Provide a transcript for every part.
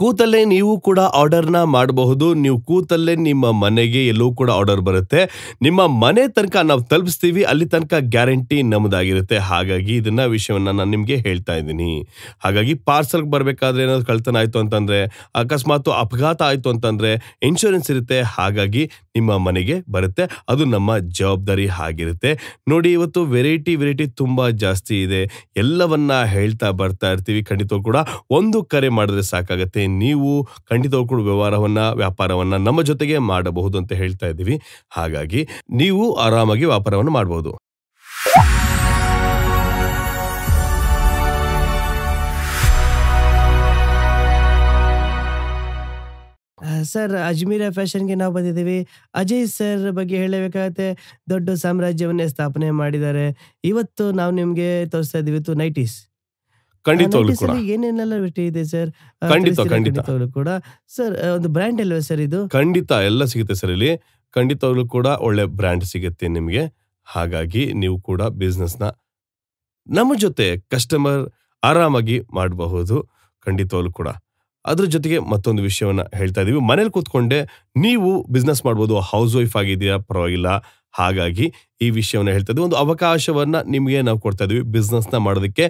ಕೂತಲ್ಲೇ ನೀವು ಕೂಡ ಆರ್ಡರ್ನ ಮಾಡಬಹುದು ನೀವು ಕೂತಲ್ಲೇ ನಿಮ್ಮ ಮನೆಗೆ ಎಲ್ಲೂ ಕೂಡ ಆರ್ಡರ್ ಬರುತ್ತೆ ನಿಮ್ಮ ಮನೆ ತನಕ ನಾವು ತಲುಪಿಸ್ತೀವಿ ಅಲ್ಲಿ ತನಕ ಗ್ಯಾರಂಟಿ ನಮ್ಮದಾಗಿರುತ್ತೆ ಹಾಗಾಗಿ ಇದನ್ನ ವಿಷಯವನ್ನು ನಾನು ನಿಮಗೆ ಹೇಳ್ತಾ ಇದ್ದೀನಿ ಹಾಗಾಗಿ ಪಾರ್ಸಲ್ಗೆ ಬರಬೇಕಾದ್ರೆ ಏನಾದ್ರು ಕಳ್ತನ ಆಯಿತು ಅಂತಂದ್ರೆ ಅಕಸ್ಮಾತ್ ಅಪಘಾತ ಆಯಿತು ಅಂತಂದ್ರೆ ಇನ್ಶೂರೆನ್ಸ್ ಇರುತ್ತೆ ಹಾಗಾಗಿ ನಿಮ್ಮ ಮನೆಗೆ ಬರುತ್ತೆ ಅದು ನಮ್ಮ ಜವಾಬ್ದಾರಿ ಆಗಿರುತ್ತೆ ನೋಡಿ ಇವತ್ತು ವೆರೈಟಿ ವೆರೈಟಿ ತುಂಬ ಜಾಸ್ತಿ ಇದೆ ಎಲ್ಲವನ್ನ ಹೇಳ್ತಾ ಬರ್ತಾ ಇರ್ತೀವಿ ಖಂಡಿತ ಕೂಡ ಒಂದು ಕರೆ ಮಾಡಿದ್ರೆ ಸಾಕಾಗುತ್ತೆ ನೀವು ಖಂಡಿತ ಕೂಡ ವ್ಯವಹಾರವನ್ನು ವ್ಯಾಪಾರವನ್ನು ನಮ್ಮ ಜೊತೆಗೆ ಮಾಡಬಹುದು ಅಂತ ಹೇಳ್ತಾ ಇದ್ದೀವಿ ಹಾಗಾಗಿ ನೀವು ಆರಾಮಾಗಿ ವ್ಯಾಪಾರವನ್ನು ಮಾಡಬಹುದು ಸರ್ ಅಜ್ಮೀರ ಫ್ಯಾಷನ್ಗೆ ನಾವು ಬಂದಿದ್ದೀವಿ ಅಜಯ್ ಸರ್ ಬಗ್ಗೆ ಹೇಳಬೇಕಾಗತ್ತೆ ದೊಡ್ಡ ಸಾಮ್ರಾಜ್ಯವನ್ನೇ ಸ್ಥಾಪನೆ ಮಾಡಿದ್ದಾರೆ ಇವತ್ತು ನಾವು ನಿಮಗೆ ತೋರಿಸ್ತಾ ಇದ್ದೀವಿ ಇವತ್ತು ನೈಟೀಸ್ ಇದೆ ಸರ್ ಖಂಡಿತ ಕೂಡ ಸರ್ ಒಂದು ಸರ್ ಇದು ಖಂಡಿತ ಎಲ್ಲ ಸಿಗುತ್ತೆ ಸರ್ ಇಲ್ಲಿ ಖಂಡಿತವಾಗ್ಲೂ ಕೂಡ ಒಳ್ಳೆ ಬ್ರ್ಯಾಂಡ್ ಸಿಗುತ್ತೆ ನಿಮಗೆ ಹಾಗಾಗಿ ನೀವು ಕೂಡ ನ ನಮ್ಮ ಜೊತೆ ಕಸ್ಟಮರ್ ಆರಾಮಾಗಿ ಮಾಡಬಹುದು ಖಂಡಿತವಾಗ್ಲೂ ಕೂಡ ಅದ್ರ ಜೊತೆಗೆ ಮತ್ತೊಂದು ವಿಷಯವನ್ನ ಹೇಳ್ತಾ ಇದೀವಿ ಮನೇಲಿ ಕೂತ್ಕೊಂಡೆ ನೀವು ಬಿಸ್ನೆಸ್ ಮಾಡ್ಬೋದು ಹೌಸ್ ವೈಫ್ ಆಗಿದೆಯಾ ಪರವಾಗಿಲ್ಲ ಹಾಗಾಗಿ ಈ ವಿಷಯವನ್ನು ಹೇಳ್ತಾ ಇದ್ದೀವಿ ಒಂದು ಅವಕಾಶವನ್ನು ನಿಮಗೆ ನಾವು ಕೊಡ್ತಾ ಇದ್ವಿ ಬಿಸ್ನೆಸ್ನ ಮಾಡೋದಕ್ಕೆ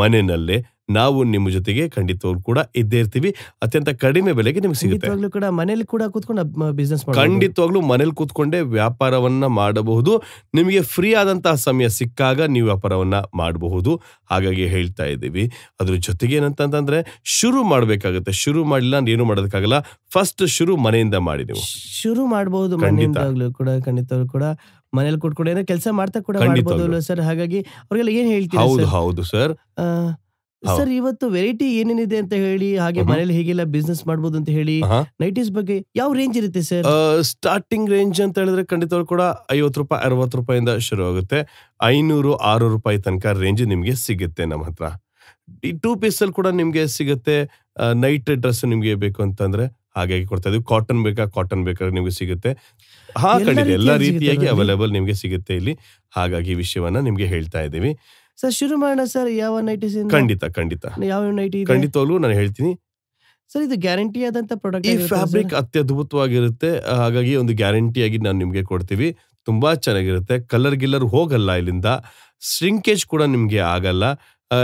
ಮನೆಯಲ್ಲೇ ನಾವು ನಿಮ್ಮ ಜೊತೆಗೆ ಖಂಡಿತವಾಗ್ಲೂ ಕೂಡ ಇದ್ದೇ ಇರ್ತೀವಿ ಅತ್ಯಂತ ಕಡಿಮೆ ಬೆಲೆಗೆ ನಿಮ್ಗೆ ಸಿಗುತ್ತೆ ಕೂಡ ಮನೇಲಿ ಕೂಡ ಕೂತ್ಕೊಂಡು ಬಿಸ್ನೆಸ್ ಖಂಡಿತವಾಗ್ಲೂ ಮನೇಲಿ ಕೂತ್ಕೊಂಡೇ ವ್ಯಾಪಾರವನ್ನ ಮಾಡಬಹುದು ನಿಮಗೆ ಫ್ರೀ ಆದಂತಹ ಸಮಯ ಸಿಕ್ಕಾಗ ನೀವು ವ್ಯಾಪಾರವನ್ನ ಮಾಡಬಹುದು ಹಾಗಾಗಿ ಹೇಳ್ತಾ ಇದ್ದೀವಿ ಅದ್ರ ಜೊತೆಗೆ ಏನಂತಂದ್ರೆ ಶುರು ಮಾಡಬೇಕಾಗುತ್ತೆ ಶುರು ಮಾಡಿಲ್ಲ ಏನು ಮಾಡೋದಕ್ಕಾಗಲ್ಲ ಫಸ್ಟ್ ಶುರು ಮನೆಯಿಂದ ಮಾಡಿ ನೀವು ಶುರು ಮಾಡಬಹುದು ಖಂಡಿತವಾಗ್ಲೂ ಕೂಡ ಖಂಡಿತವಾಗ್ಲೂ ಕೂಡ ಮನೇಲಿ ಕೂತ್ಕೊಂಡು ಏನೋ ಕೆಲಸ ಮಾಡ್ತಾ ಕೂಡ ಮಾಡಬಹುದು ಸರ್ ಹಾಗಾಗಿ ಅವ್ರಿಗೆಲ್ಲ ಏನ್ ಹೇಳ್ತೀವಿ ಹೌದು ಹೌದು ಸರ್ ಸರ್ ಇವತ್ತು ವೆರೈಟಿ ಏನೇನಿದೆ ಅಂತ ಹೇಳಿ ಹಾಗೆ ಮನೇಲಿ ಹೇಗೆಲ್ಲ ಬಿಸ್ನೆಸ್ ಮಾಡಬಹುದು ಅಂತ ಹೇಳಿ ನೈಟೀಸ್ ಬಗ್ಗೆ ಯಾವ ರೇಂಜ್ ಇರುತ್ತೆ ಸರ್ ಸ್ಟಾರ್ಟಿಂಗ್ ರೇಂಜ್ ಅಂತ ಹೇಳಿದ್ರೆ ಖಂಡಿತವ್ರು ಕೂಡ ಐವತ್ ರೂಪಾಯಿ ಅರವತ್ತು ರೂಪಾಯಿಂದ ಶುರು ಆಗುತ್ತೆ ಐನೂರು ಆರು ರೂಪಾಯಿ ತನಕ ರೇಂಜ್ ನಿಮ್ಗೆ ಸಿಗುತ್ತೆ ನಮ್ಮ ಹತ್ರ ಈ ಟೂ ಪೀಸ್ ಅಲ್ಲಿ ಕೂಡ ನಿಮ್ಗೆ ಸಿಗುತ್ತೆ ನೈಟ್ ಡ್ರೆಸ್ ನಿಮ್ಗೆ ಬೇಕು ಅಂತಂದ್ರೆ ಹಾಗಾಗಿ ಕೊಡ್ತಾ ಇದೀವಿ ಕಾಟನ್ ಬೇಕಾ ಕಾಟನ್ ಬೇಕಾದ್ರೆ ನಿಮ್ಗೆ ಸಿಗುತ್ತೆ ಹಾ ಎಲ್ಲ ರೀತಿಯಾಗಿ ಅವೈಲೇಬಲ್ ನಿಮ್ಗೆ ಸಿಗುತ್ತೆ ಇಲ್ಲಿ ಹಾಗಾಗಿ ವಿಷಯವನ್ನ ನಿಮ್ಗೆ ಹೇಳ್ತಾ ಇದ್ದೀವಿ ಸರ್ ಶುರು ಮಾಡೋಣ ಸರ್ ಯಾವ ನೈಟಿ ಖಂಡಿತ ಖಂಡಿತ ಯಾವ ನೈಟಿ ಖಂಡಿತವಾಗ್ಲೂ ನಾನು ಹೇಳ್ತೀನಿ ಸರ್ ಇದು ಗ್ಯಾರಂಟಿ ಆದಂತ ಪ್ರಾಡಕ್ಟ್ ಈ ಫ್ಯಾಬ್ರಿಕ್ ಅತ್ಯದ್ಭುತವಾಗಿರುತ್ತೆ ಹಾಗಾಗಿ ಒಂದು ಗ್ಯಾರಂಟಿಯಾಗಿ ನಾನು ನಿಮಗೆ ಕೊಡ್ತೀವಿ ತುಂಬಾ ಚೆನ್ನಾಗಿರುತ್ತೆ ಕಲರ್ ಗಿಲ್ಲರ್ ಹೋಗಲ್ಲ ಇಲ್ಲಿಂದ ಸ್ಟ್ರಿಂಕೇಜ್ ಕೂಡ ನಿಮಗೆ ಆಗಲ್ಲ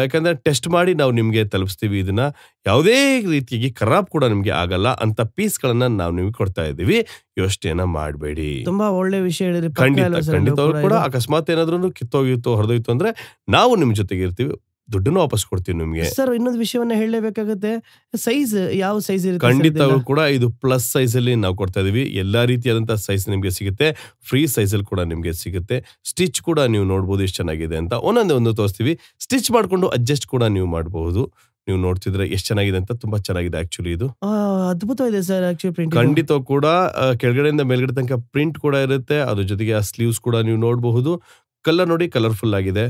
ಯಾಕಂದ್ರೆ ಟೆಸ್ಟ್ ಮಾಡಿ ನಾವು ನಿಮಗೆ ತಲುಪಿಸ್ತೀವಿ ಇದನ್ನ ಯಾವುದೇ ರೀತಿಯಾಗಿ ಖರಾಬ್ ಕೂಡ ನಿಮಗೆ ಆಗಲ್ಲ ಅಂತ ಪೀಸ್ಗಳನ್ನು ನಾವು ನಿಮಗೆ ಕೊಡ್ತಾ ಇದೀವಿ ಯೋಚನೆಯನ್ನ ಮಾಡಬೇಡಿ ತುಂಬಾ ಒಳ್ಳೆ ವಿಷಯ ಹೇಳಿದ್ರೆ ಖಂಡಿತ ಕೂಡ ಅಕಸ್ಮಾತ್ ಏನಾದ್ರು ಕಿತ್ತೋಗಿತ್ತು ಹೊರದೋಯ್ತು ಅಂದ್ರೆ ನಾವು ನಿಮ್ಮ ಜೊತೆಗೆ ಇರ್ತೀವಿ ದುಡ್ಡನ್ನು ವಾಪಸ್ ಕೊಡ್ತೀವಿ ನಿಮಗೆ ಸರ್ ಇನ್ನೊಂದು ವಿಷಯವನ್ನ ಹೇಳಲೇಬೇಕಾಗುತ್ತೆ ಸೈಜ್ ಯಾವ ಸೈಜ್ ಇರುತ್ತೆ ಖಂಡಿತ ಕೂಡ ಇದು ಪ್ಲಸ್ ಸೈಜ್ ಅಲ್ಲಿ ನಾವು ಕೊಡ್ತಾ ಇದೀವಿ ಎಲ್ಲಾ ರೀತಿಯಾದಂತಹ ಸೈಜ್ ನಿಮಗೆ ಸಿಗುತ್ತೆ ಫ್ರೀ ಸೈಜ್ ಅಲ್ಲಿ ಕೂಡ ನಿಮಗೆ ಸಿಗುತ್ತೆ ಸ್ಟಿಚ್ ಕೂಡ ನೀವು ನೋಡಬಹುದು ಎಷ್ಟು ಚೆನ್ನಾಗಿದೆ ಅಂತ ಒಂದೊಂದೇ ಒಂದು ತೋರಿಸ್ತೀವಿ ಸ್ಟಿಚ್ ಮಾಡಿಕೊಂಡು ಅಡ್ಜಸ್ಟ್ ಕೂಡ ನೀವು ಮಾಡಬಹುದು ನೀವು ನೋಡ್ತಿದ್ರೆ ಎಷ್ಟು ಚೆನ್ನಾಗಿದೆ ಅಂತ ತುಂಬಾ ಚೆನ್ನಾಗಿದೆ ಆಕ್ಚುಲಿ ಇದು ಅದ್ಭುತವಾಗಿದೆ ಸರ್ ಆಕ್ಚುಲಿ ಪ್ರಿಂಟ್ ಖಂಡಿತ ಕೂಡ ಕೆಳಗಡೆಯಿಂದ ಮೇಲ್ಗಡೆ ತನಕ ಪ್ರಿಂಟ್ ಕೂಡ ಇರುತ್ತೆ ಅದ್ರ ಜೊತೆಗೆ ಆ ಸ್ಲೀವ್ಸ್ ಕೂಡ ನೀವು ನೋಡಬಹುದು ಕಲರ್ ನೋಡಿ ಕಲರ್ಫುಲ್ ಆಗಿದೆ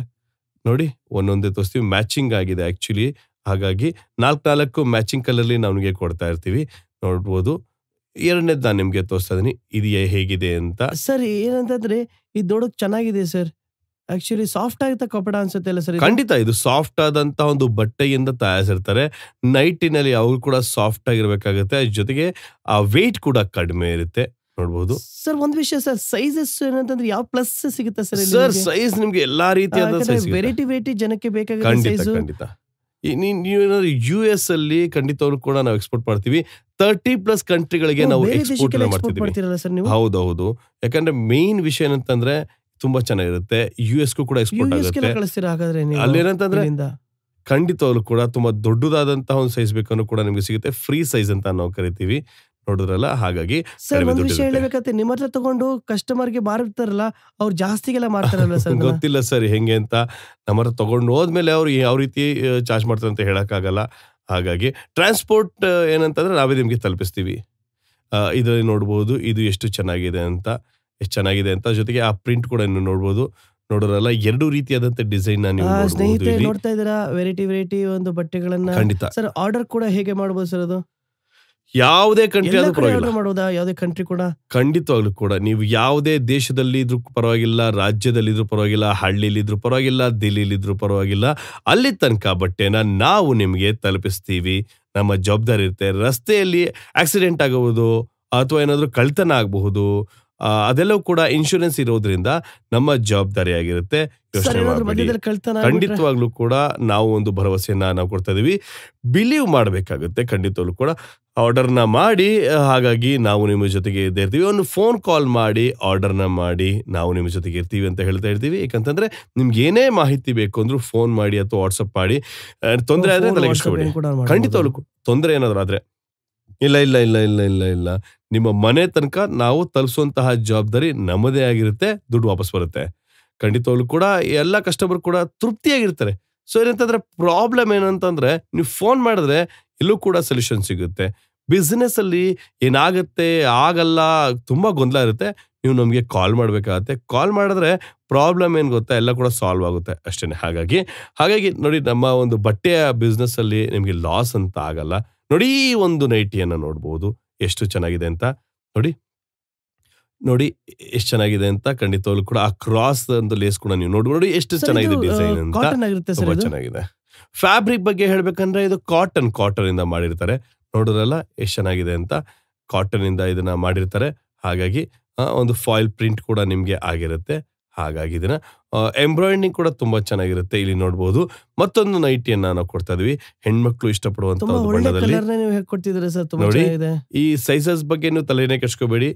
ನೋಡಿ ಒಂದೊಂದೇ ತೋರಿಸ್ತೀವಿ ಮ್ಯಾಚಿಂಗ್ ಆಗಿದೆ ಆಕ್ಚುಲಿ ಹಾಗಾಗಿ ನಾಲ್ಕು ನಾಲ್ಕು ಮ್ಯಾಚಿಂಗ್ ಕಲರ್ಲಿ ನಮಗೆ ಕೊಡ್ತಾ ಇರ್ತೀವಿ ನೋಡ್ಬೋದು ಎರಡನೇದು ನಾನು ನಿಮಗೆ ತೋರಿಸ್ತಾ ಇದೀನಿ ಇದು ಹೇಗಿದೆ ಅಂತ ಸರ್ ಏನಂತಂದ್ರೆ ಇದು ನೋಡೋಕ್ ಚೆನ್ನಾಗಿದೆ ಸರ್ ಆಕ್ಚುಲಿ ಸಾಫ್ಟ್ ಆಗಿದ್ದ ಕಪಡ ಅನ್ಸುತ್ತೆ ಅಲ್ಲ ಸರ್ ಖಂಡಿತ ಇದು ಸಾಫ್ಟ್ ಆದಂತ ಒಂದು ಬಟ್ಟೆಯಿಂದ ತಯಾರಿಸಿರ್ತಾರೆ ನೈಟಿನಲ್ಲಿ ಅವ್ರು ಕೂಡ ಸಾಫ್ಟ್ ಆಗಿರ್ಬೇಕಾಗುತ್ತೆ ಜೊತೆಗೆ ಆ ವೆಯ್ಟ್ ಕೂಡ ಕಡಿಮೆ ಇರುತ್ತೆ ನೋಡಬಹುದು ಸರ್ ಒಂದ್ ವಿಷಯ ಸರ್ ಸೈಜಸ್ ಏನಂತಂದ್ರೆ ಯಾವ ಪ್ಲಸ್ ಸಿಗುತ್ತೆ ಸರ್ ಸರ್ ಸೈಜ್ ನಿಮ್ಗೆ ಎಲ್ಲಾ ರೀತಿಯಾದ ವೆರೈಟಿ ವೆರೈಟಿ ಜನಕ್ಕೆ ಬೇಕಾದ ಖಂಡಿತ ಯು ಎಸ್ ಅಲ್ಲಿ ಖಂಡಿತ ಅವರು ಕೂಡ ನಾವು ಎಕ್ಸ್ಪೋರ್ಟ್ ಮಾಡ್ತೀವಿ ತರ್ಟಿ ಪ್ಲಸ್ ಕಂಟ್ರಿಗಳಿಗೆ ನಾವು ಎಕ್ಸ್ಪೋರ್ಟ್ ಮಾಡ್ತಿದ್ದೀವಿ ಹೌದು ಯಾಕಂದ್ರೆ ಮೇನ್ ವಿಷಯ ಏನಂತಂದ್ರೆ ತುಂಬಾ ಚೆನ್ನಾಗಿರುತ್ತೆ ಯು ಎಸ್ಗೂ ಕೂಡ ಎಕ್ಸ್ಪೋರ್ಟ್ ಆಗುತ್ತೆ ಅಲ್ಲೇನಂತಂದ್ರೆ ಖಂಡಿತವಾಗ್ಲೂ ಕೂಡ ತುಂಬಾ ದೊಡ್ಡದಾದಂತಹ ಒಂದು ಸೈಜ್ ಬೇಕನ್ನು ಕೂಡ ನಿಮ್ಗೆ ಸಿಗುತ್ತೆ ಫ್ರೀ ಸೈಜ್ ಅಂತ ನಾವು ಕರಿತೀವಿ ನೋಡಿದ್ರಲ್ಲ ಹಾಗಾಗಿ ಸರ್ ಒಂದು ವಿಷಯ ಹೇಳಬೇಕಂತ ನಿಮ್ಮ ಹತ್ರ ತಗೊಂಡು ಕಸ್ಟಮರ್ಗೆ ಮಾರ್ತಾರಲ್ಲ ಅವ್ರು ಜಾಸ್ತಿಗೆಲ್ಲ ಮಾಡ್ತಾರಲ್ಲ ಸರ್ ಗೊತ್ತಿಲ್ಲ ಸರ್ ಹೆಂಗೆ ಅಂತ ನಮ್ಮ ಹತ್ರ ತಗೊಂಡು ಹೋದ್ಮೇಲೆ ಅವ್ರು ಯಾವ ರೀತಿ ಚಾರ್ಜ್ ಮಾಡ್ತಾರೆ ಅಂತ ಹೇಳೋಕ್ಕಾಗಲ್ಲ ಹಾಗಾಗಿ ಟ್ರಾನ್ಸ್ಪೋರ್ಟ್ ಏನಂತಂದ್ರೆ ನಾವೇ ನಿಮಗೆ ತಲುಪಿಸ್ತೀವಿ ಇದರಲ್ಲಿ ನೋಡ್ಬೋದು ಇದು ಎಷ್ಟು ಚೆನ್ನಾಗಿದೆ ಅಂತ ಎಷ್ಟು ಚೆನ್ನಾಗಿದೆ ಅಂತ ಜೊತೆಗೆ ಆ ಪ್ರಿಂಟ್ ಕೂಡ ಇನ್ನು ನೋಡ್ಬೋದು ನೋಡೋರಲ್ಲ ಎರಡು ರೀತಿಯಾದಂತ ಡಿಸೈನ್ ನೀವು ಸ್ನೇಹಿತರೆ ನೋಡ್ತಾ ಇದ್ದೀರಾ ವೆರೈಟಿ ವೆರೈಟಿ ಒಂದು ಬಟ್ಟೆಗಳನ್ನ ಖಂಡಿತ ಸರ್ ಆರ್ಡರ್ ಕೂಡ ಹೇಗೆ ಮಾಡ್ಬೋದು ಸರ್ ಅದು ಯಾವುದೇ ಕಂಟ್ರಿ ಆದ್ರೂ ಮಾಡೋದಾ ಯಾವುದೇ ಕಂಟ್ರಿ ಕೂಡ ಖಂಡಿತವಾಗ್ಲೂ ಕೂಡ ನೀವು ಯಾವುದೇ ದೇಶದಲ್ಲಿ ಇದ್ರು ಪರವಾಗಿಲ್ಲ ರಾಜ್ಯದಲ್ಲಿ ಇದ್ರೂ ಪರವಾಗಿಲ್ಲ ಹಳ್ಳಿಲಿ ಇದ್ರು ಪರವಾಗಿಲ್ಲ ದಿಲ್ಲಿಲಿ ಇದ್ರೂ ಪರವಾಗಿಲ್ಲ ಅಲ್ಲಿ ತನಕ ಬಟ್ಟೆನ ನಾವು ನಿಮಗೆ ತಲುಪಿಸ್ತೀವಿ ನಮ್ಮ ಜವಾಬ್ದಾರಿ ಇರುತ್ತೆ ರಸ್ತೆಯಲ್ಲಿ ಆಕ್ಸಿಡೆಂಟ್ ಆಗಬಹುದು ಅಥವಾ ಏನಾದರೂ ಕಳ್ತನ ಆಗಬಹುದು ಅದೆಲ್ಲವೂ ಕೂಡ ಇನ್ಶೂರೆನ್ಸ್ ಇರೋದ್ರಿಂದ ನಮ್ಮ ಜವಾಬ್ದಾರಿ ಆಗಿರುತ್ತೆ ಖಂಡಿತವಾಗ್ಲೂ ಕೂಡ ನಾವು ಒಂದು ಭರವಸೆಯನ್ನ ನಾವು ಕೊಡ್ತಾ ಇದೀವಿ ಬಿಲೀವ್ ಮಾಡಬೇಕಾಗುತ್ತೆ ಖಂಡಿತವಾಗ್ಲೂ ಕೂಡ ಆರ್ಡರ್ನ ಮಾಡಿ ಹಾಗಾಗಿ ನಾವು ನಿಮ್ಮ ಜೊತೆಗೆ ಇದ್ದೇ ಇರ್ತೀವಿ ಒಂದು ಫೋನ್ ಕಾಲ್ ಮಾಡಿ ಆರ್ಡರ್ನ ಮಾಡಿ ನಾವು ನಿಮ್ಮ ಜೊತೆಗೆ ಇರ್ತೀವಿ ಅಂತ ಹೇಳ್ತಾ ಇರ್ತೀವಿ ಯಾಕಂತಂದ್ರೆ ನಿಮ್ಗೆ ಏನೇ ಮಾಹಿತಿ ಬೇಕು ಅಂದ್ರೂ ಫೋನ್ ಮಾಡಿ ಅಥವಾ ವಾಟ್ಸಪ್ ಮಾಡಿ ತೊಂದರೆ ಆದ್ರೆ ಖಂಡಿತವಾಗ್ಲೂ ತೊಂದರೆ ಏನಾದ್ರು ಆದ್ರೆ ಇಲ್ಲ ಇಲ್ಲ ಇಲ್ಲ ಇಲ್ಲ ಇಲ್ಲ ಇಲ್ಲ ನಿಮ್ಮ ಮನೆ ತನಕ ನಾವು ತಲುಪಿಸುವಂತಹ ಜವಾಬ್ದಾರಿ ನಮ್ಮದೇ ಆಗಿರುತ್ತೆ ದುಡ್ಡು ವಾಪಸ್ ಬರುತ್ತೆ ಖಂಡಿತವಾಗ್ಲೂ ಕೂಡ ಎಲ್ಲ ಕಸ್ಟಮರ್ ಕೂಡ ತೃಪ್ತಿಯಾಗಿರ್ತಾರೆ ಸೊ ಏನಂತಂದ್ರೆ ಪ್ರಾಬ್ಲಮ್ ಏನಂತಂದ್ರೆ ನೀವು ಫೋನ್ ಮಾಡಿದ್ರೆ ಎಲ್ಲೂ ಕೂಡ ಸೊಲ್ಯೂಷನ್ ಸಿಗುತ್ತೆ ಬಿಸ್ನೆಸ್ ಅಲ್ಲಿ ಏನಾಗುತ್ತೆ ಆಗಲ್ಲ ತುಂಬಾ ಗೊಂದಲ ಇರುತ್ತೆ ನೀವು ನಮಗೆ ಕಾಲ್ ಮಾಡಬೇಕಾಗತ್ತೆ ಕಾಲ್ ಮಾಡಿದ್ರೆ ಪ್ರಾಬ್ಲಮ್ ಏನು ಗೊತ್ತಾ ಎಲ್ಲ ಕೂಡ ಸಾಲ್ವ್ ಆಗುತ್ತೆ ಅಷ್ಟೇ ಹಾಗಾಗಿ ಹಾಗಾಗಿ ನೋಡಿ ನಮ್ಮ ಒಂದು ಬಟ್ಟೆಯ ಬಿಸ್ನೆಸ್ ಅಲ್ಲಿ ನಿಮಗೆ ಲಾಸ್ ಅಂತ ಆಗಲ್ಲ ನೋಡಿ ಒಂದು ನೈಟಿಯನ್ನು ನೋಡ್ಬೋದು ಎಷ್ಟು ಚೆನ್ನಾಗಿದೆ ಅಂತ ನೋಡಿ ನೋಡಿ ಎಷ್ಟು ಚೆನ್ನಾಗಿದೆ ಅಂತ ಖಂಡಿತವಾಗ್ಲು ಕೂಡ ಆ ಕ್ರಾಸ್ ಒಂದು ಲೇಸ್ ಕೂಡ ನೀವು ನೋಡ್ಬೋದು ನೋಡಿ ಎಷ್ಟು ಚೆನ್ನಾಗಿದೆ ಡಿಸೈನ್ ಅಂತ ತುಂಬಾ ಚೆನ್ನಾಗಿದೆ ಫ್ಯಾಬ್ರಿಕ್ ಬಗ್ಗೆ ಹೇಳ್ಬೇಕಂದ್ರೆ ಇದು ಕಾಟನ್ ಕಾಟನ್ ಇಂದ ಮಾಡಿರ್ತಾರೆ ನೋಡಿದ್ರಲ್ಲ ಎಷ್ಟು ಚೆನ್ನಾಗಿದೆ ಅಂತ ಕಾಟನ್ ಇಂದ ಇದನ್ನ ಮಾಡಿರ್ತಾರೆ ಹಾಗಾಗಿ ಒಂದು ಫಾಯಿಲ್ ಪ್ರಿಂಟ್ ಕೂಡ ನಿಮ್ಗೆ ಆಗಿರುತ್ತೆ ಹಾಗಾಗಿ ಇದನ್ನ ಎಂಬ್ರಾಯ್ಡ್ರಿಂಗ್ ಕೂಡ ತುಂಬಾ ಚೆನ್ನಾಗಿರುತ್ತೆ ಇಲ್ಲಿ ನೋಡಬಹುದು ಮತ್ತೊಂದು ನೈಟಿಯನ್ನ ನಾವು ಕೊಡ್ತಾ ಇದ್ವಿ ಹೆಣ್ಮಕ್ಳು ಇಷ್ಟಪಡುವಂತ ಈ ಸೈಜಸ್ ಬಗ್ಗೆ ನೀವು ತಲೆನೇ ಕೆಡ್ಸ್ಕೋಬೇಡಿ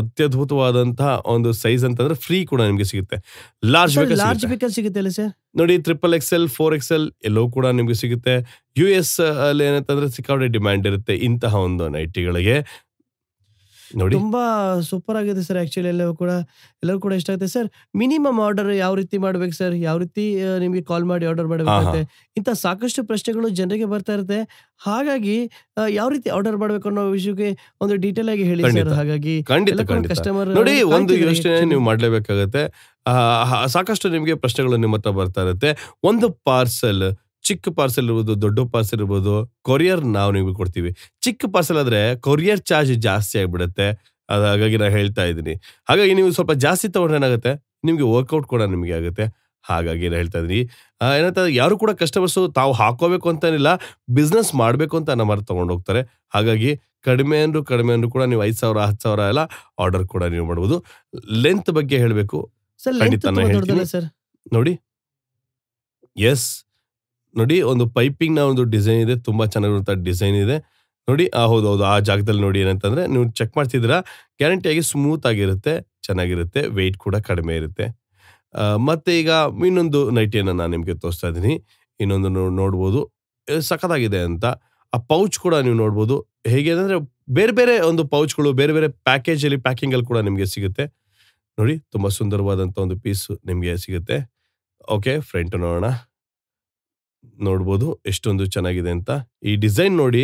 ಅತ್ಯದ್ಭುತವಾದಂತಹ ಒಂದು ಸೈಜ್ ಅಂತಂದ್ರೆ ಫ್ರೀ ಕೂಡ ನಿಮಗೆ ಸಿಗುತ್ತೆ ಲಾರ್ಜ್ ಲಾರ್ಜ್ ಸಿಗುತ್ತೆ ಸರ್ ನೋಡಿ triple X L four X L ಎಲ್ಲೋ ಕೂಡ ನಿಮ್ಗೆ ಸಿಗುತ್ತೆ ಯು ಎಸ್ ಅಲ್ಲಿ ಏನಂತಂದ್ರೆ ಸಿಕ್ಕಾಪಟ್ಟೆ ಡಿಮ್ಯಾಂಡ್ ಇರುತ್ತೆ ಇಂತಹ ಒಂದು ನೈಟಿಗಳಿಗೆ ತುಂಬಾ ಸೂಪರ್ ಆಗಿದೆ ಸರ್ ಆಕ್ಚುಲಿ ಎಲ್ಲವೂ ಕೂಡ ಎಲ್ಲರೂ ಕೂಡ ಇಷ್ಟ ಆಗುತ್ತೆ ಸರ್ ಮಿನಿಮಮ್ ಆರ್ಡರ್ ಯಾವ ರೀತಿ ಮಾಡ್ಬೇಕು ಸರ್ ಯಾವ ರೀತಿ ನಿಮಗೆ ಕಾಲ್ ಮಾಡಿ ಆರ್ಡರ್ ಮಾಡಬೇಕಾಗುತ್ತೆ ಇಂತ ಸಾಕಷ್ಟು ಪ್ರಶ್ನೆಗಳು ಜನರಿಗೆ ಬರ್ತಾ ಇರುತ್ತೆ ಹಾಗಾಗಿ ಯಾವ ರೀತಿ ಆರ್ಡರ್ ಮಾಡ್ಬೇಕು ಅನ್ನೋ ವಿಷಯಕ್ಕೆ ಒಂದು ಡೀಟೇಲ್ ಆಗಿ ಹೇಳಿ ಸರ್ ಹಾಗಾಗಿ ಖಂಡಿತ ಕಸ್ಟಮರ್ ನೋಡಿ ಒಂದು ಯೋಚನೆ ನೀವು ಮಾಡಲೇಬೇಕಾಗತ್ತೆ ಸಾಕಷ್ಟು ನಿಮಗೆ ಪ್ರಶ್ನೆಗಳು ನಿಮ್ಮ ಹತ್ರ ಬರ್ತಾ ಇರುತ್ತೆ ಒಂದು ಪಾರ್ಸೆಲ್ ಚಿಕ್ಕ ಪಾರ್ಸೆಲ್ ಇರ್ಬೋದು ದೊಡ್ಡ ಪಾರ್ಸೆಲ್ ಇರ್ಬೋದು ಕೊರಿಯರ್ ನಾವು ನಿಮಗೆ ಕೊಡ್ತೀವಿ ಚಿಕ್ಕ ಪಾರ್ಸೆಲ್ ಆದರೆ ಕೊರಿಯರ್ ಚಾರ್ಜ್ ಜಾಸ್ತಿ ಆಗಿಬಿಡುತ್ತೆ ಅದು ಹಾಗಾಗಿ ನಾನು ಹೇಳ್ತಾ ಇದ್ದೀನಿ ಹಾಗಾಗಿ ನೀವು ಸ್ವಲ್ಪ ಜಾಸ್ತಿ ತೊಗೊಂಡ್ರೆ ಏನಾಗುತ್ತೆ ನಿಮಗೆ ವರ್ಕೌಟ್ ಕೂಡ ನಿಮಗೆ ಆಗುತ್ತೆ ಹಾಗಾಗಿ ನಾನು ಹೇಳ್ತಾ ಇದ್ದೀನಿ ಏನಂತ ಯಾರು ಕೂಡ ಕಸ್ಟಮರ್ಸು ತಾವು ಹಾಕೋಬೇಕು ಅಂತನಿಲ್ಲ ಬಿಸ್ನೆಸ್ ಮಾಡಬೇಕು ಅಂತ ನಮ್ಮ ತೊಗೊಂಡು ಹೋಗ್ತಾರೆ ಹಾಗಾಗಿ ಕಡಿಮೆ ಅಂದರೂ ಕಡಿಮೆ ಅಂದರೂ ಕೂಡ ನೀವು ಐದು ಸಾವಿರ ಹತ್ತು ಸಾವಿರ ಎಲ್ಲ ಆರ್ಡರ್ ಕೂಡ ನೀವು ಮಾಡ್ಬೋದು ಲೆಂತ್ ಬಗ್ಗೆ ಹೇಳಬೇಕು ನೋಡಿ ಎಸ್ ನೋಡಿ ಒಂದು ಪೈಪಿಂಗ್ ನ ಒಂದು ಡಿಸೈನ್ ಇದೆ ತುಂಬಾ ಚೆನ್ನಾಗಿರುವಂತಹ ಡಿಸೈನ್ ಇದೆ ನೋಡಿ ಆ ಹೌದು ಹೌದು ಆ ಜಾಗದಲ್ಲಿ ನೋಡಿ ಏನಂತಂದ್ರೆ ನೀವು ಚೆಕ್ ಮಾಡ್ತಿದ್ದೀರಾ ಗ್ಯಾರಂಟಿಯಾಗಿ ಸ್ಮೂತ್ ಆಗಿರುತ್ತೆ ಚೆನ್ನಾಗಿರುತ್ತೆ ವೆಯ್ಟ್ ಕೂಡ ಕಡಿಮೆ ಇರುತ್ತೆ ಮತ್ತೆ ಈಗ ಇನ್ನೊಂದು ನೈಟಿಯನ್ನು ನಾನು ನಿಮಗೆ ತೋರಿಸ್ತಾ ಇದ್ದೀನಿ ಇನ್ನೊಂದು ನೋಡ್ಬೋದು ಸಖತ್ತಾಗಿದೆ ಅಂತ ಆ ಪೌಚ್ ಕೂಡ ನೀವು ನೋಡ್ಬೋದು ಹೇಗೆ ಅಂದರೆ ಬೇರೆ ಬೇರೆ ಒಂದು ಪೌಚ್ಗಳು ಬೇರೆ ಬೇರೆ ಪ್ಯಾಕೇಜಲ್ಲಿ ಪ್ಯಾಕಿಂಗಲ್ಲಿ ಕೂಡ ನಿಮಗೆ ಸಿಗುತ್ತೆ ನೋಡಿ ತುಂಬ ಸುಂದರವಾದಂಥ ಒಂದು ಪೀಸ್ ನಿಮಗೆ ಸಿಗುತ್ತೆ ಓಕೆ ಫ್ರೆಂಟು ನೋಡೋಣ ನೋಡ್ಬೋದು ಎಷ್ಟೊಂದು ಚೆನ್ನಾಗಿದೆ ಅಂತ ಈ ಡಿಸೈನ್ ನೋಡಿ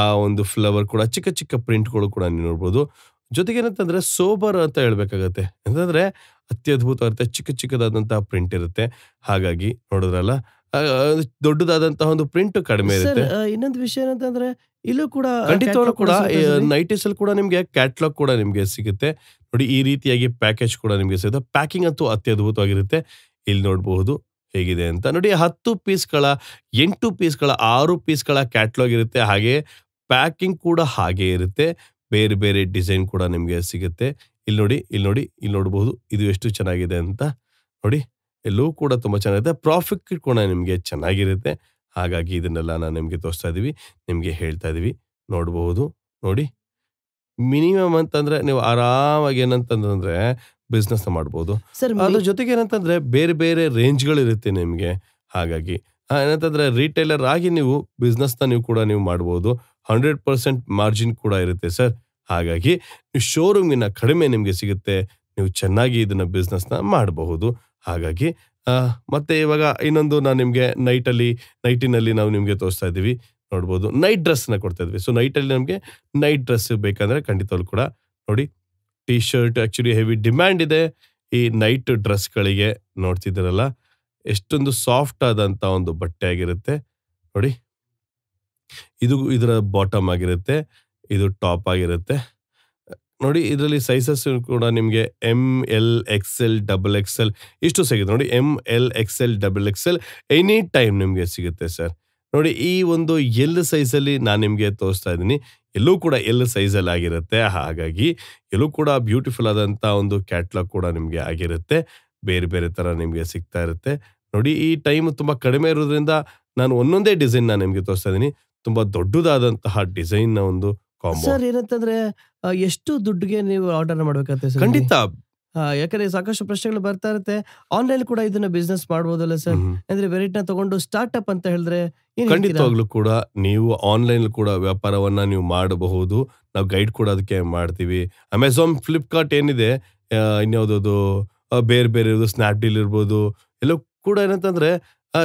ಆ ಒಂದು ಫ್ಲವರ್ ಕೂಡ ಚಿಕ್ಕ ಚಿಕ್ಕ ಪ್ರಿಂಟ್ಗಳು ಕೂಡ ನೀವು ನೋಡ್ಬೋದು ಏನಂತಂದ್ರೆ ಸೋಬರ್ ಅಂತ ಹೇಳ್ಬೇಕಾಗತ್ತೆ ಅಂತಂದ್ರೆ ಅತ್ಯದ್ಭುತವಾಗುತ್ತೆ ಚಿಕ್ಕ ಚಿಕ್ಕದಾದಂತಹ ಪ್ರಿಂಟ್ ಇರುತ್ತೆ ಹಾಗಾಗಿ ನೋಡಿದ್ರಲ್ಲ ದೊಡ್ಡದಾದಂತಹ ಒಂದು ಪ್ರಿಂಟ್ ಕಡಿಮೆ ಇರುತ್ತೆ ಇನ್ನೊಂದು ವಿಷಯ ಏನಂತಂದ್ರೆ ಇಲ್ಲೂ ಕೂಡ ಖಂಡಿತವಾಗ್ಲೂ ಕೂಡ ನೈಟೀಸ್ ಅಲ್ಲಿ ಕೂಡ ನಿಮ್ಗೆ ಕ್ಯಾಟ್ಲಾಗ್ ಕೂಡ ನಿಮ್ಗೆ ಸಿಗುತ್ತೆ ನೋಡಿ ಈ ರೀತಿಯಾಗಿ ಪ್ಯಾಕೇಜ್ ಕೂಡ ನಿಮ್ಗೆ ಸಿಗುತ್ತೆ ಪ್ಯಾಕಿಂಗ್ ಅಂತೂ ಅತ್ಯದ್ಭುತವಾಗಿರುತ್ತೆ ಇಲ್ಲಿ ನೋಡಬಹುದು ಹೇಗಿದೆ ಅಂತ ನೋಡಿ ಹತ್ತು ಪೀಸ್ಗಳ ಎಂಟು ಪೀಸ್ಗಳ ಆರು ಪೀಸ್ಗಳ ಕ್ಯಾಟ್ಲಾಗ್ ಇರುತ್ತೆ ಹಾಗೆ ಪ್ಯಾಕಿಂಗ್ ಕೂಡ ಹಾಗೆ ಇರುತ್ತೆ ಬೇರೆ ಬೇರೆ ಡಿಸೈನ್ ಕೂಡ ನಿಮಗೆ ಸಿಗುತ್ತೆ ಇಲ್ಲಿ ನೋಡಿ ಇಲ್ಲಿ ನೋಡಿ ಇಲ್ಲಿ ನೋಡ್ಬೋದು ಇದು ಎಷ್ಟು ಚೆನ್ನಾಗಿದೆ ಅಂತ ನೋಡಿ ಎಲ್ಲೂ ಕೂಡ ತುಂಬ ಚೆನ್ನಾಗಿದೆ ಪ್ರಾಫಿಟ್ ಕೂಡ ನಿಮಗೆ ಚೆನ್ನಾಗಿರುತ್ತೆ ಹಾಗಾಗಿ ಇದನ್ನೆಲ್ಲ ನಾನು ನಿಮಗೆ ತೋರಿಸ್ತಾ ಇದ್ದೀವಿ ನಿಮಗೆ ಹೇಳ್ತಾ ಇದ್ದೀವಿ ನೋಡಬಹುದು ನೋಡಿ ಮಿನಿಮಮ್ ಅಂತಂದರೆ ನೀವು ಆರಾಮಾಗಿ ಏನಂತಂದ್ರೆ ಬಿಸ್ನೆಸ್ ಮಾಡ್ಬೋದು ಅದ್ರ ಜೊತೆಗೆ ಏನಂತಂದ್ರೆ ಬೇರೆ ಬೇರೆ ರೇಂಜ್ಗಳು ಇರುತ್ತೆ ನಿಮಗೆ ಹಾಗಾಗಿ ಏನಂತಂದ್ರೆ ರೀಟೇಲರ್ ಆಗಿ ನೀವು ನ ನೀವು ಕೂಡ ನೀವು ಮಾಡ್ಬೋದು ಹಂಡ್ರೆಡ್ ಪರ್ಸೆಂಟ್ ಮಾರ್ಜಿನ್ ಕೂಡ ಇರುತ್ತೆ ಸರ್ ಹಾಗಾಗಿ ಶೋರೂಮಿನ ಕಡಿಮೆ ನಿಮಗೆ ಸಿಗುತ್ತೆ ನೀವು ಚೆನ್ನಾಗಿ ಇದನ್ನ ಬಿಸ್ನೆಸ್ನ ಮಾಡಬಹುದು ಹಾಗಾಗಿ ಮತ್ತೆ ಇವಾಗ ಇನ್ನೊಂದು ನಾನು ನಿಮಗೆ ನೈಟಲ್ಲಿ ನೈಟಿನಲ್ಲಿ ನಾವು ನಿಮಗೆ ತೋರಿಸ್ತಾ ಇದ್ದೀವಿ ನೋಡ್ಬೋದು ನೈಟ್ ನ ಕೊಡ್ತಾ ಇದ್ವಿ ಸೊ ನೈಟಲ್ಲಿ ನಮಗೆ ನೈಟ್ ಡ್ರೆಸ್ ಬೇಕಂದ್ರೆ ಖಂಡಿತವ್ರು ಕೂಡ ನೋಡಿ T shirt actually heavy demand ಇದೆ ಈ ನೈಟ್ ಡ್ರೆಸ್ಗಳಿಗೆ ನೋಡ್ತಿದ್ದೀರಲ್ಲ ಎಷ್ಟೊಂದು ಸಾಫ್ಟ್ ಆದಂತ ಒಂದು ಬಟ್ಟೆ ಆಗಿರುತ್ತೆ ನೋಡಿ ಇದು ಇದರ ಬಾಟಮ್ ಆಗಿರುತ್ತೆ ಇದು ಟಾಪ್ ಆಗಿರುತ್ತೆ ನೋಡಿ ಇದರಲ್ಲಿ ಸೈಸಸ್ ಕೂಡ ನಿಮಗೆ M L X L double X L ಇಷ್ಟು ಸಿಗುತ್ತೆ ನೋಡಿ M L X L double X L any time ನಿಮಗೆ ಸಿಗುತ್ತೆ ಸರ್ ನೋಡಿ ಈ ಒಂದು ಎಲ್ ಅಲ್ಲಿ ನಾನು ನಿಮಗೆ ತೋರಿಸ್ತಾ ಇದ್ದೀನಿ ಎಲ್ಲೂ ಕೂಡ ಎಲ್ ಅಲ್ಲಿ ಆಗಿರುತ್ತೆ ಹಾಗಾಗಿ ಎಲ್ಲೂ ಕೂಡ ಬ್ಯೂಟಿಫುಲ್ ಆದಂಥ ಒಂದು ಕ್ಯಾಟ್ಲಾಗ್ ಕೂಡ ನಿಮಗೆ ಆಗಿರುತ್ತೆ ಬೇರೆ ಬೇರೆ ತರ ನಿಮಗೆ ಸಿಗ್ತಾ ಇರುತ್ತೆ ನೋಡಿ ಈ ಟೈಮ್ ತುಂಬಾ ಕಡಿಮೆ ಇರೋದ್ರಿಂದ ನಾನು ಒಂದೊಂದೇ ಡಿಸೈನ್ ನಾನು ನಿಮಗೆ ತೋರಿಸ್ತಾ ಇದ್ದೀನಿ ತುಂಬಾ ದೊಡ್ಡದಾದಂತಹ ನ ಒಂದು ಸರ್ ಏನಂತಂದ್ರೆ ಎಷ್ಟು ದುಡ್ಡಿಗೆ ನೀವು ಆರ್ಡರ್ ಮಾಡ್ಬೇಕಂತ ಖಂಡಿತ ಯಾಕಂದ್ರೆ ಸಾಕಷ್ಟು ಪ್ರಶ್ನೆಗಳು ಬರ್ತಾ ಇರುತ್ತೆ ಆನ್ಲೈನ್ ಕೂಡ ಇದನ್ನ ಬಿಸ್ನೆಸ್ ಮಾಡ್ಬೋದಲ್ಲ ಸರ್ ಅಂದ್ರೆ ವೆರೈಟ್ ನ ತಗೊಂಡು ಸ್ಟಾರ್ಟ್ ಅಂತ ಹೇಳಿದ್ರೆ ಖಂಡಿತವಾಗ್ಲೂ ಕೂಡ ನೀವು ಆನ್ಲೈನ್ ಕೂಡ ವ್ಯಾಪಾರವನ್ನ ನೀವು ಮಾಡಬಹುದು ನಾವು ಗೈಡ್ ಕೂಡ ಅದಕ್ಕೆ ಮಾಡ್ತೀವಿ ಅಮೆಝಾನ್ ಫ್ಲಿಪ್ಕಾರ್ಟ್ ಏನಿದೆ ಇನ್ಯಾವುದದು ಬೇರೆ ಬೇರೆ ಇರೋದು ಡೀಲ್ ಇರ್ಬೋದು ಎಲ್ಲ ಕೂಡ ಏನಂತಂದ್ರೆ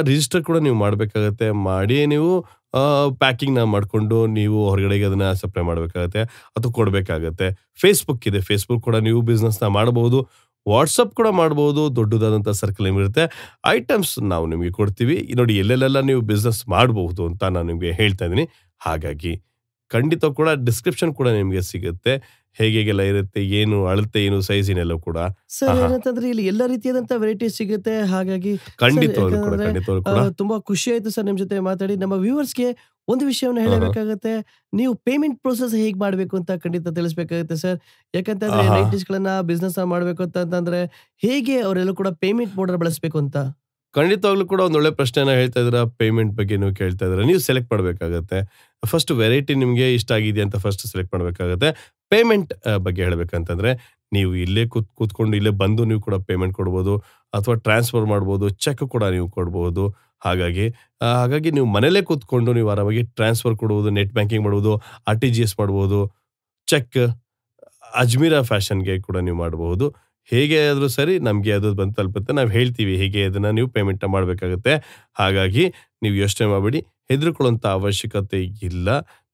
ರಿಜಿಸ್ಟರ್ ಕೂಡ ನೀವು ಮಾಡಬೇಕಾಗತ್ತೆ ಮಾಡಿ ನೀವು ಪ್ಯಾಕಿಂಗ್ನ ಮಾಡಿಕೊಂಡು ನೀವು ಹೊರಗಡೆಗೆ ಅದನ್ನು ಸಪ್ಲೈ ಮಾಡಬೇಕಾಗತ್ತೆ ಅಥವಾ ಕೊಡಬೇಕಾಗತ್ತೆ ಫೇಸ್ಬುಕ್ ಇದೆ ಫೇಸ್ಬುಕ್ ಕೂಡ ನೀವು ಬಿಸ್ನೆಸ್ನ ಮಾಡಬಹುದು ವಾಟ್ಸಪ್ ಕೂಡ ಮಾಡ್ಬೋದು ದೊಡ್ಡದಾದಂಥ ಸರ್ಕಲ್ ಇರುತ್ತೆ ಐಟಮ್ಸ್ ನಾವು ನಿಮಗೆ ಕೊಡ್ತೀವಿ ನೋಡಿ ಎಲ್ಲೆಲ್ಲೆಲ್ಲ ನೀವು ಬಿಸ್ನೆಸ್ ಮಾಡಬಹುದು ಅಂತ ನಾನು ನಿಮಗೆ ಹೇಳ್ತಾ ಇದ್ದೀನಿ ಹಾಗಾಗಿ ಖಂಡಿತ ಕೂಡ ಡಿಸ್ಕ್ರಿಪ್ಷನ್ ಕೂಡ ನಿಮಗೆ ಸಿಗುತ್ತೆ ಹೇಗೆಲ್ಲ ಇರುತ್ತೆ ಏನು ಅಳತೆ ಏನು ಸೈಜ್ ಕೂಡ ಸರ್ ಏನಂತಂದ್ರೆ ಇಲ್ಲಿ ಎಲ್ಲ ರೀತಿಯಾದಂತ ವೆರೈಟಿ ಸಿಗುತ್ತೆ ಹಾಗಾಗಿ ಖಂಡಿತ ತುಂಬಾ ಖುಷಿ ಆಯ್ತು ಸರ್ ನಿಮ್ ಜೊತೆ ಮಾತಾಡಿ ನಮ್ಮ ವ್ಯೂವರ್ಸ್ಗೆ ಒಂದು ವಿಷಯವನ್ನು ಹೇಳಬೇಕಾಗುತ್ತೆ ನೀವು ಪೇಮೆಂಟ್ ಪ್ರೋಸೆಸ್ ಹೇಗೆ ಮಾಡಬೇಕು ಅಂತ ಖಂಡಿತ ತಿಳಿಸಬೇಕಾಗುತ್ತೆ ಸರ್ ಯಾಕಂತಂದ್ರೆ ರೈಟಿಸ್ಗಳನ್ನ ಬಿಸ್ನೆಸ್ ಮಾಡಬೇಕು ಅಂತಂದ್ರೆ ಹೇಗೆ ಅವರೆಲ್ಲ ಕೂಡ ಪೇಮೆಂಟ್ ಮೋಡರ್ ಬಳಸಬೇಕು ಅಂತ ಖಂಡಿತವಾಗ್ಲೂ ಕೂಡ ಒಂದು ಒಳ್ಳೆ ಪ್ರಶ್ನೆನ ಹೇಳ್ತಾ ಇದ್ದೀರಾ ಪೇಮೆಂಟ್ ಬಗ್ಗೆ ನೀವು ಕೇಳ್ತಾ ಇದ್ದೀರಾ ನೀವು ಸೆಲೆಕ್ಟ್ ಮಾಡಬೇಕಾಗುತ್ತೆ ಫಸ್ಟ್ ವೆರೈಟಿ ನಿಮಗೆ ಇಷ್ಟ ಆಗಿದೆ ಅಂತ ಫಸ್ಟ್ ಸೆಲೆಕ್ಟ್ ಮಾಡಬೇಕಾಗತ್ತೆ ಪೇಮೆಂಟ್ ಬಗ್ಗೆ ಹೇಳಬೇಕಂತಂದ್ರೆ ನೀವು ಇಲ್ಲೇ ಕೂತ್ ಕೂತ್ಕೊಂಡು ಇಲ್ಲೇ ಬಂದು ನೀವು ಕೂಡ ಪೇಮೆಂಟ್ ಕೊಡ್ಬೋದು ಅಥವಾ ಟ್ರಾನ್ಸ್ಫರ್ ಮಾಡ್ಬೋದು ಚೆಕ್ ಕೂಡ ನೀವು ಕೊಡ್ಬೋದು ಹಾಗಾಗಿ ಹಾಗಾಗಿ ನೀವು ಮನೇಲೇ ಕೂತ್ಕೊಂಡು ನೀವು ಆರಾಮಾಗಿ ಟ್ರಾನ್ಸ್ಫರ್ ಕೊಡ್ಬೋದು ನೆಟ್ ಬ್ಯಾಂಕಿಂಗ್ ಮಾಡ್ಬೋದು ಆರ್ ಟಿ ಜಿ ಎಸ್ ಮಾಡ್ಬೋದು ಚೆಕ್ ಅಜ್ಮೀರಾ ಫ್ಯಾಷನ್ಗೆ ಕೂಡ ನೀವು ಮಾಡಬಹುದು ಹೇಗೆ ಆದರೂ ಸರಿ ನಮಗೆ ಅದು ಬಂದು ತಲುಪುತ್ತೆ ನಾವು ಹೇಳ್ತೀವಿ ಹೇಗೆ ಅದನ್ನು ನೀವು ಪೇಮೆಂಟ್ ಮಾಡಬೇಕಾಗುತ್ತೆ ಹಾಗಾಗಿ ನೀವು ಯೋಚನೆ ಮಾಡಬೇಡಿ ಹೆದರ್ಕೊಳ್ಳುವಂಥ ಅವಶ್ಯಕತೆ ಇಲ್ಲ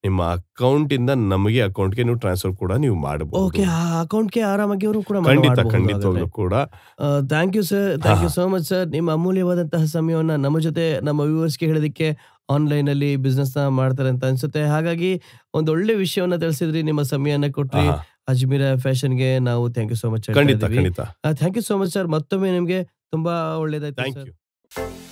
ನಿಮ್ಮ ಅಕೌಂಟಿಂದ ನಮಗೆ ಅಕೌಂಟ್ಗೆ ನೀವು ಟ್ರಾನ್ಸ್ಫರ್ ಕೂಡ ನೀವು ಮಾಡಬಹುದು ಓಕೆ ಆ ಅಕೌಂಟ್ಗೆ ಆರಾಮಾಗಿ ಅವರು ಕೂಡ ಖಂಡಿತ ಕೂಡ thank you sir thank you so much sir ನಿಮ್ಮ ಅಮೂಲ್ಯವಾದಂತಹ ಸಮಯವನ್ನು ನಮ್ಮ ಜೊತೆ ನಮ್ಮ ವ್ಯೂವರ್ಸ್ಗೆ ಹೇಳೋದಕ್ಕೆ ಆನ್ಲೈನಲ್ಲಿ ಬಿಸ್ನೆಸ್ನ ಮಾಡ್ತಾರೆ ಅಂತ ಅನ್ಸುತ್ತೆ ಹಾಗಾಗಿ ಒಂದು ಒಳ್ಳೆ ವಿಷಯವನ್ನು ತಿಳಿಸಿದ್ರಿ ನಿಮ್ಮ ಸಮಯನ ಕೊಟ್ಟರಿ ಅಜ್ಮೀರ ಫ್ಯಾಷನ್ಗೆ ನಾವು ಥ್ಯಾಂಕ್ ಯು ಸೋ ಮಚ್ ಖಂಡಿತ thank you so much sir ಮತ್ತೊಮ್ಮೆ ನಿಮಗೆ ತುಂಬಾ ಒಳ್ಳೇದಾಯ್ತು